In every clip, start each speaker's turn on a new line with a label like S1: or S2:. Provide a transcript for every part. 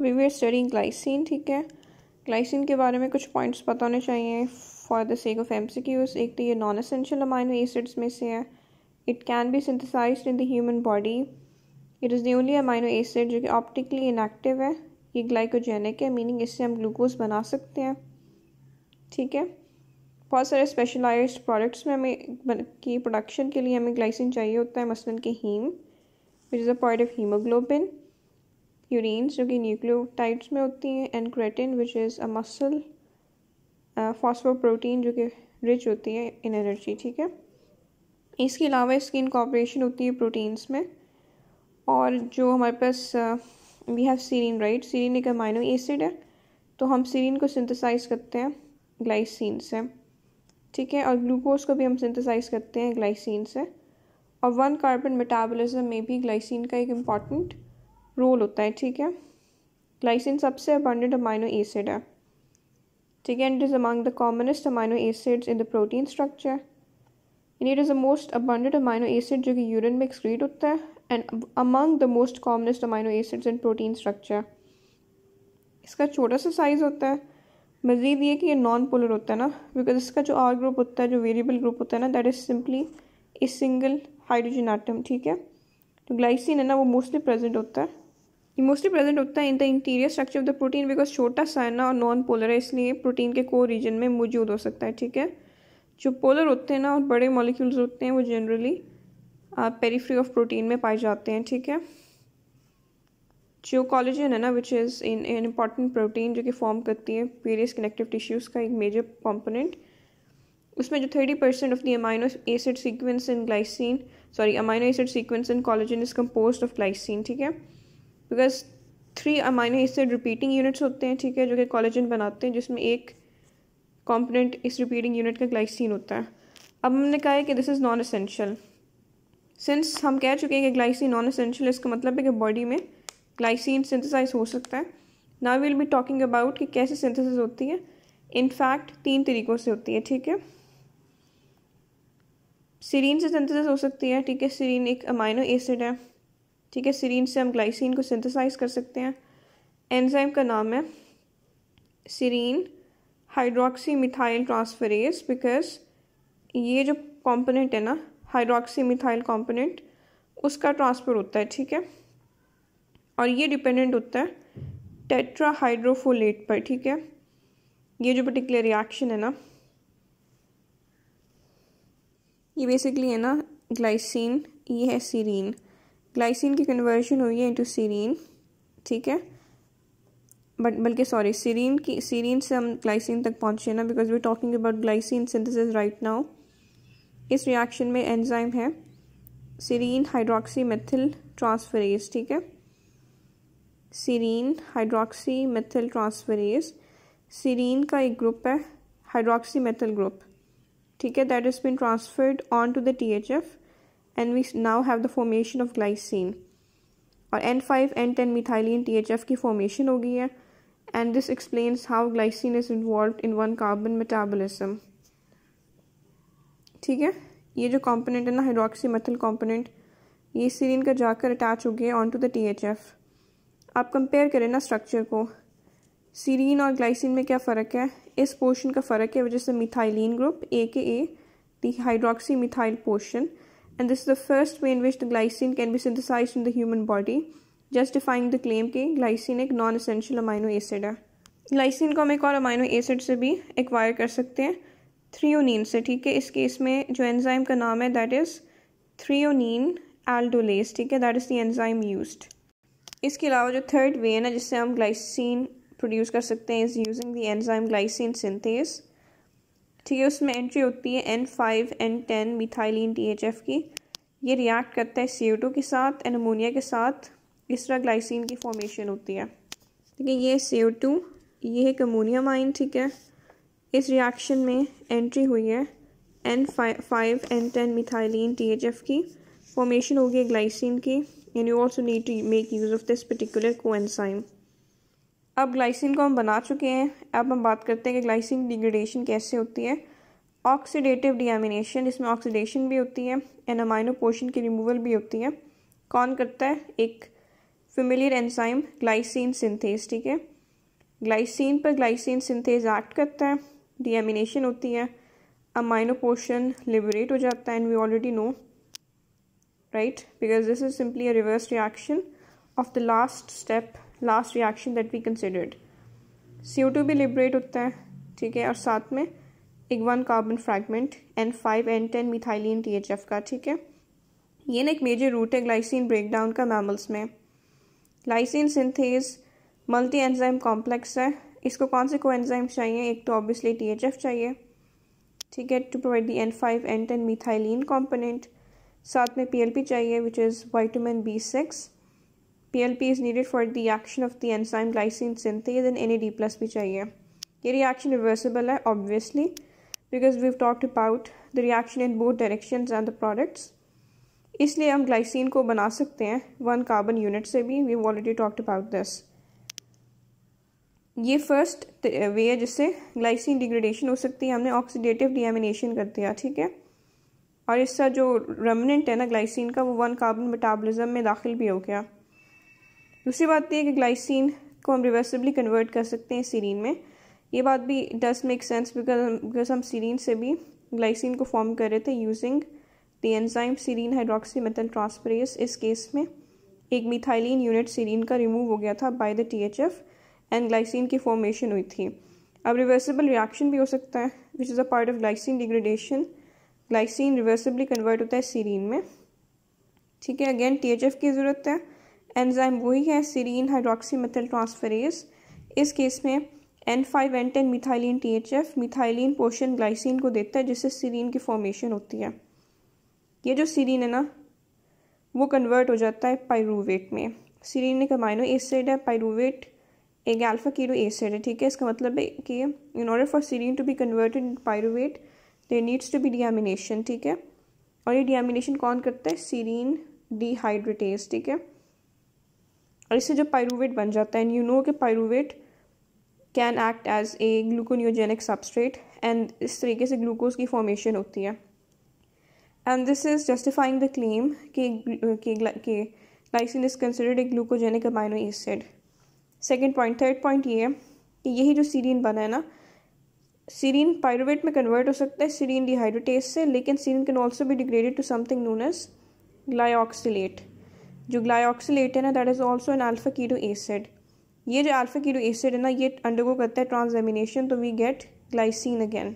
S1: we we are studying glycine ठीक है glycine के बारे में कुछ पॉइंट्स पता होने चाहिए for the sake of M C Qs एक तो ये नॉन असेंशियल अमाइनो एसिड्स में से है it can be synthesize in the human body it is the only amino acid जो कि ऑप्टिकली इनएक्टिव है ये ग्लाइकोजेनिक है मीनिंग इससे हम ग्लूकोज बना सकते हैं ठीक है बहुत सारे स्पेशलाइज प्रोडक्ट्स में हमें की प्रोडक्शन के लिए हमें ग्लाइसिन चाहिए होता है मसलन के haem which is a point of haemoglobin purines जो कि न्यूक्लियोटाइड्स में होती हैं and creatine which is a muscle protein जो कि रिच होती है इन एनर्जी ठीक है इसके अलावा इसकी इनकॉपरेशन होती है प्रोटीन्स में और जो हमारे पास we have serine right serine एक अमाइनो एसिड है तो हम सीरीन को सिंथेसाइज करते हैं ग्लाइसिन से ठीक है और ग्लूकोज को भी हम सिंथेसाइज करते हैं ग्लाइसिन से और वन कार्बन मेटाबॉलिज्म में भी ग्लाइसिन का एक इम्पॉर्टेंट रोल होता है ठीक है ग्लाइसिन सबसे अबंडेंट अमाइनो एसिड है ठीक है and is among the commonest amino acids in the protein structure in it is the most abundant amino acid जो कि यूरिन में एक्सक्रीट होता है and among the most commonest amino acids in protein structure इसका छोटा सा size होता है मज़ीद ये कि ये नॉन पोलर होता है ना बिकॉज इसका जो आर ग्रुप होता है जो वेरिएबल ग्रुप होता है ना that is simply a single hydrogen atom ठीक है तो ग्लाइसिन है ना वो मोस्टली प्रेजेंट होता है ये मोस्टली प्रेजेंट होता है in the interior structure of the protein because छोटा सा है ना और नॉन पोलर है इसलिए प्रोटीन के कोर रीजन में मौजूद हो सकता है ठीक है जो पोलर होते हैं ना और बड़े मॉलिक्यूल्स होते हैं वो जनरली पेरीफ्री ऑफ प्रोटीन में पाए जाते हैं ठीक है जो कॉलेजन है ना which is in an important protein जो कि फॉर्म करती है वेरियस कनेक्टिव टिश्यूज़ का एक मेजर कॉम्पोनेंट उसमें जो thirty percent of the amino acid sequence in glycine sorry amino acid sequence in collagen is compose of glycine ठीक है because three amino acid repeating units होते हैं ठीक है जो कि कॉलेजन बनाते हैं जिसमें एक कॉम्पोनेंट इस रिपीटिंग यूनिट का ग्लाइसिन होता है अब हमने कहा है कि this is non essential since हम कह चुके हैं कि ग्लाइसिन नॉन असेंशियल इसका मतलब है कि बॉडी में ग्लाइसिन सिंथेसाइज हो सकता है ना विल बी टॉकिंग अबाउट कि कैसे सिंथेसिस होती है इनफैक्ट तीन तरीक़ों से होती है ठीक है सीरीन से सिंथेसिस हो सकती है ठीक है सीरीन एक अमाइनो एसिड है ठीक है सीरीन से हम ग्लाइसिन को सिंथेसाइज कर सकते हैं एंजाइम का नाम है serine hydroxy methyl transferase because ये जो कॉम्पोनेंट है ना हाइड्रोक्सी मिथाइल कॉम्पोनेंट उसका ट्रांसफर होता है ठीक है और ये डिपेंडेंट होता है टेट्राहाइड्रोफोलेट पर ठीक है ये जो पर्टिकुलर रिएक्शन है ना ये बेसिकली है ना ग्लाइसिन ये है सीरीन ग्लाइसिन की कन्वर्शन हुई है इंटू सीरीन ठीक है बट बल्कि सॉरी सीरीन की सीरीन से हम ग्लाइसिन तक पहुँचे ना because we talking about glycine synthesis right now इस रिएक्शन में एंजाइम है सीरीन हाइड्रोक्सी मेथिल ट्रांसफरेज ठीक है serine hydroxy methyl transferase serine का एक ग्रुप है हाइड्रोक्सी मेथिल ग्रुप ठीक है that is been transferred on to the T H F and we now have the formation of glycine और N five N ten methylene T H F की formation हो गई है and this explains how glycine is involve in one carbon metabolism ठीक है ये जो component है ना हाइड्रोक्सी मेथल कॉम्पोनेंट ये सीरीन का जाकर अटैच हो गया on to the T H F आप कंपेयर करें ना स्ट्रक्चर को सीरीन और ग्लाइसिन में क्या फ़र्क है इस पोर्शन का फ़र्क है वजह से methylene group A K A the hydroxy methyl portion and this is the first way in which the glycine can be synthesized in the human body justifying the claim कि glycine एक non essential amino acid है glycine को हम एक और amino acid से भी acquire कर सकते हैं थ्रियोनिन से ठीक है इस केस में जो एंजाइम का नाम है दैट इज़ थ्रियोनिन एल्डोलेस ठीक है that is the enzyme use इसके अलावा जो थर्ड वे है ना जिससे हम ग्लाइसिन प्रोड्यूस कर सकते हैं is using the enzyme glycine synthase ठीक तो है उसमें एंट्री होती है N five N ten methylene T H F की ये रिएक्ट करता है सी ओ टू के साथ एनमोनिया के साथ इस तरह ग्लाइसिन की फॉर्मेशन होती है ठीक है ये सी ओ टू ये है अमोनियम आइन ठीक है इस रिएक्शन में एंट्री हुई है N five N ten methylene T H F की फॉर्मेशन होगी ग्लाइसिन की and you also need to make use of this particular coenzyme अब ग्लाइसिन को हम बना चुके हैं अब हम बात करते हैं कि ग्लाइसिन डिग्रेडेशन कैसे होती है ऑक्सीडेटिव डियामिनेशन इसमें ऑक्सीडेशन भी होती है एंड अमाइनो पोर्शन की रिमूवल भी होती है कौन करता है एक फेमिलियर एंजाइम ग्लाइसिन सिंथेस ठीक है ग्लाइसिन पर ग्लाइसिन सिंथेस एक्ट करता है डियामिनेशन होती है अमाइनो पोर्शन लिबरेट हो जाता है and we already know right because this is simply a reverse reaction of the last step last reaction that we considered C O two भी liberate होता है ठीक है और साथ में एक one carbon fragment N five N ten methylene T H F का ठीक है ये ना एक मेजर रूट है ग्लाइसिन ब्रेकडाउन का मैमल्स में glycine synthase multi enzyme complex है इसको कौन से को एनजाइम चाहिए एक तो ऑब्वियसली टी एच एफ चाहिए ठीक है to provide the N five N ten methylene component साथ में पी एल पी चाहिए which is vitamin B six PLP is needed for the action of the enzyme glycine synthase and NAD plus भी चाहिए ये reaction reversible है obviously because we've talked about the reaction in both directions and the products इसलिए हम glycine को बना सकते हैं one carbon unit से भी we've already talked about this ये फर्स्ट वे है जिससे ग्लाइसिन डिग्रेडेशन हो सकती है हमने ऑक्सीडेटिव डीएमिनेशन कर दिया ठीक है और इसका जो रेमनेंट है ना ग्लाइसिन का वो वन कार्बन मेटाबॉलिज्म में दाखिल भी हो गया दूसरी बात यह कि ग्लाइसिन को हम रिवर्सिबली कन्वर्ट कर सकते हैं सीरीन में ये बात भी डस मेक सेंस बिकॉज हम सीरीन से भी ग्लाइसिन को फॉर्म कर रहे थे using the enzyme serine hydroxy methyl transferase इस केस में एक मिथाइलिन यूनिट सीरीन का रिमूव हो गया था by the T H F and glycine की फॉर्मेशन हुई थी अब रिवर्सिबल रिएक्शन भी हो सकता है which is a part of glycine degradation glycine reversibly convert होता है सीरीन में ठीक है अगेन टी एच एफ की ज़रूरत है एंजाइम वही है सीरीन हाइड्रोक्सी मेथल ट्रांसफरेज इस केस में N five N ten methylene T H F methylene portion glycine को देता है जिससे सीरीन की फॉर्मेशन होती है ये जो सीरीन है ना वो कन्वर्ट हो जाता है पायरूवेट में सीरीन एक अमाइनो एसिड है पायरूवेट एक अल्फा कीरो एसिड है ठीक है इसका मतलब है कि in order for serine to be converted in pyruvate they needs to be deamination ठीक है और ये डियामिनेशन कौन करता है सीरीन डिहाइड्रेटेज ठीक है और इससे जो पायरूवेट बन जाता है एंड यू नो कि pyruvate can act as a gluconeogenic substrate and इस तरीके से ग्लूकोज की फॉर्मेशन होती है and this is justifying the claim के lysine is considered a glucogenic amino acid second point third point ये है कि यही जो सीरीन बना है ना सीरीन पायरोवेट में कन्वर्ट हो सकता है सीरीन डिहाइड्रोटेस से लेकिन सीरीन कैन ऑल्सो भी degraded to something known as glyoxylate जो ग्लायोक्सिलेट है ना that is also an alpha keto acid ये जो अल्फा कीटो एसिड है ना ये अंडरगो करता है ट्रांसजेमिनेशन तो we get glycine again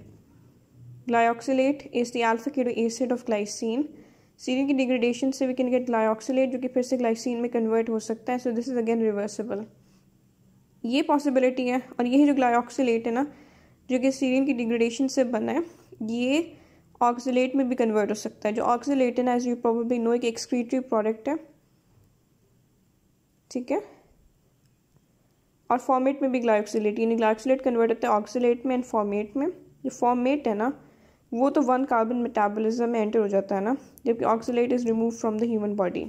S1: glyoxylate is the alpha keto acid of glycine serine की डिग्रेडेशन से वी कैन गेट ग्लायोक्सिलेट जो कि फिर से ग्लाइसिन में कन्वर्ट हो सकता है so this is again reversible ये पॉसिबिलिटी है और यही जो ग्लायोक्सिलेट है ना जो कि सीरियम की डिग्रेडेशन से बना है ये ऑक्सीट में भी कन्वर्ट हो सकता है जो ऑक्सीट है ना एज यू प्रोबेबली नो एक एक्सक्रीटरी प्रोडक्ट है ठीक है और फॉर्मेट में भी ग्लाइक्सिलेट यानी ग्लाइक्सिलेट कन्वर्ट होता है ऑक्सीट में एंड फॉर्मेट में जो फॉर्मेट है ना वो तो वन कार्बन मेटाबॉलिज्म में एंटर हो जाता है ना जबकि oxalate is remove from the human body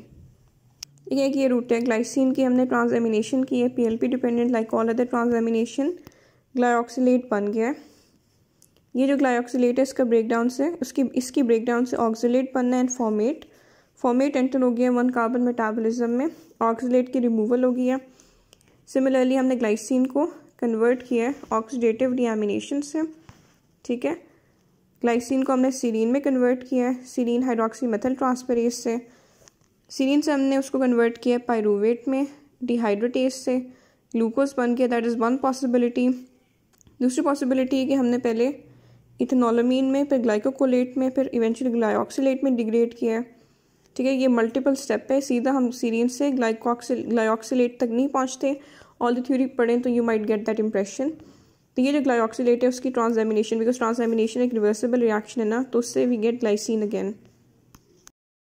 S1: ठीक है कि ये रूट है ग्लाइसिन की हमने ट्रांसएमिनेशन की है P dependent like all other transamination glyoxylate बन गया है ये जो ग्लाइऑक्सीट है इसका ब्रेकडाउन से उसकी इसकी ब्रेकडाउन से ऑक्सीट बनना है एंड फॉर्मेट फॉर्मेट एंटर हो गया वन कार्बन मेटाबोलिज्म में ऑक्सीडेट की रिमूवल हो गई है सिमिलरली हमने ग्लाइसिन को कन्वर्ट किया है ऑक्सीडेटिव डिएमिनेशन से ठीक है ग्लाइसिन को हमने सीरीन में कन्वर्ट किया है सीरीन हाइड्रोक्सी मेथल ट्रांसफरेज से सीरीन से हमने उसको कन्वर्ट किया है पायरूवेट में डिहाइड्रोटेज से ग्लूकोज बन किया दैट इज़ वन पॉसिबिलिटी दूसरी पॉसिबिलिटी है कि हमने पहले इथेनोलोमीन में फिर ग्लाइकोकोलेट में फिर इवेंचुअली ग्लाइऑक्सीट में डिग्रेड किया है ठीक है ये मल्टीपल स्टेप है सीधा हम सीरीन से ग्लाइकोक्सिल ग्लाइऑक्सिलेट तक नहीं पहुँचते ऑल द थ्योरी पढ़ें तो you might get that impression तो ये जो ग्लाइऑक्सिलेट है उसकी ट्रांसजामिनेशन बिकॉज ट्रांसजामिनेशन एक रिवर्सिबल रिएक्शन है ना तो उससे वी गेट ग्लाइसिन अगेन